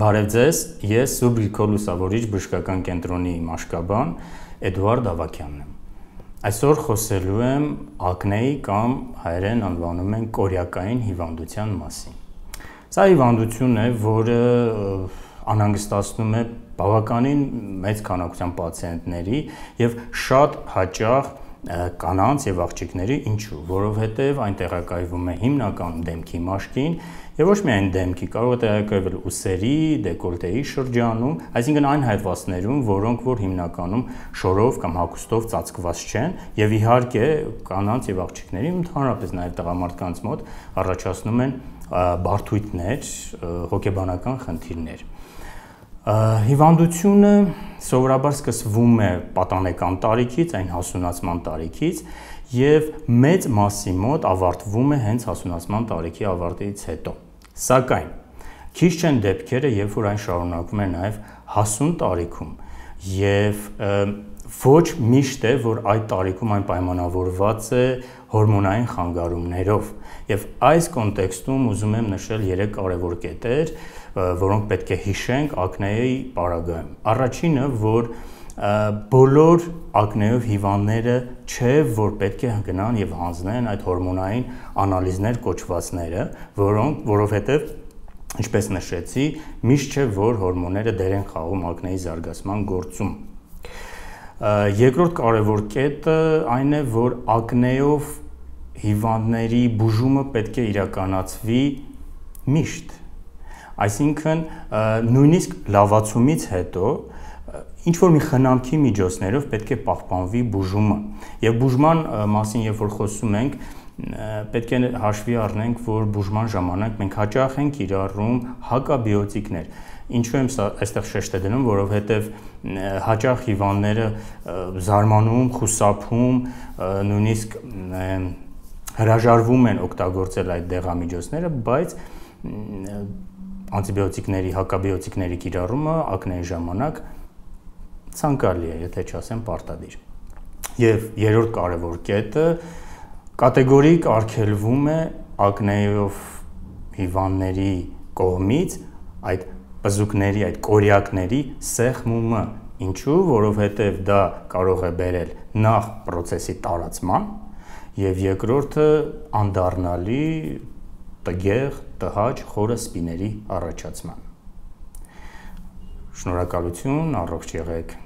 Բարև ձեզ, ես Սուրբ Գրիգոր Լուսավորիչ բժշկական կենտրոնի մաշկաբան Էդուարդ Ավակյանն եմ։ Այսօր խոսելու եմ ակնեի կամ հայերեն անվանում են կորիակային հիվանդության մասին։ Սա հիվանդություն է, որը անհանգստացնում է բավականին մեծ քանակությամբ պացիենտների եւ շատ հաճախ կանանց եւ աղջիկների ինչու որովհետեւ այն տեղակայվում է հիմնական դեմքի մաշկին եւ ոչ միայն դեմքի կարող է տեղակայվել ուսերի դեկոլտեի շրջանում այսինքն այն հատվածներում որոնք որ հիմնականում շորով կամ հագուստով ծածկված չեն եւ իհարկե կանանց եւ աղջիկների ընդհանրապես նաեւ տղամարդկանց մոտ առաջացնում են բարթույթներ հոգեբանական խնդիրներ Հիվանդությունը սովորաբար սկսվում է պատանեկան տարիքից, այն հասունացման տարիքից եւ մեծ մասի մոտ ավարտվում է հենց հասունացման տարիքի ավարտից հետո։ Սակայն քիչ չեն դեպքերը, երբ որ այն շարունակվում է նաեւ հասուն տարիքում եւ ոչ միշտ է, որ այդ տարիքում այն պայմանավորված է հորմոնային խանգարումներով։ Եվ այս կոնտեքստում ուզում եմ նշել երեք կարևոր կետեր, որոնք պետք է հիշենք ակնեի պարագայում։ Առաջինը, որ բոլոր ակնեով հիվանդները չէ, որ պետք է գնան եւ հանձնեն այդ հորմոնային անալիզներ կոչվածները, որոնք որովհետեւ ինչպես նշեցի, միշտ չէ, որ հորմոնները դեր են խաղում ակնեի զարգացման գործում։ Երկրորդ կարևոր կետը այն է, որ ակնեով հիվանդների բուժումը պետք է իրականացվի միշտ։ Այսինքն նույնիսկ լավացումից հետո ինչ որ մի խնամքի միջոցներով պետք է պահպանվի բուժումը։ Եվ բուժման մասին, երբ որ խոսում ենք, պետք է հաշվի առնենք, որ բուժման ժամանակ մենք հաճախ ենք իրարում հակաբիոտիկներ։ Ինչու եմ սա այստեղ շեշտը դնում, որովհետև հաճախ հիվանդները զարմանում, խուսափում, նույնիսկ հրաժարվում են օգտագործել այդ դեղամիջոցները, բայց անտիբիոտիկների, հակաբիոտիկների կիրառումը ակնեի ժամանակ ցանկալի է, եթե չասեմ պարտադիր։ Եվ երրորդ կարևոր կետը, կետ կատեգորիկ արգելվում է ակնեյով հիվանների կողմից այդ բզուկների, այդ կորյակների սեղմումը։ Ինչու, որովհետև դա կարող է բերել նախ process-ի տարածման եւ երկրորդը անդառնալի տգեղ, տհաճ խորը սպիների առաջացման։ Շնորհակալություն, առողջ եղեք։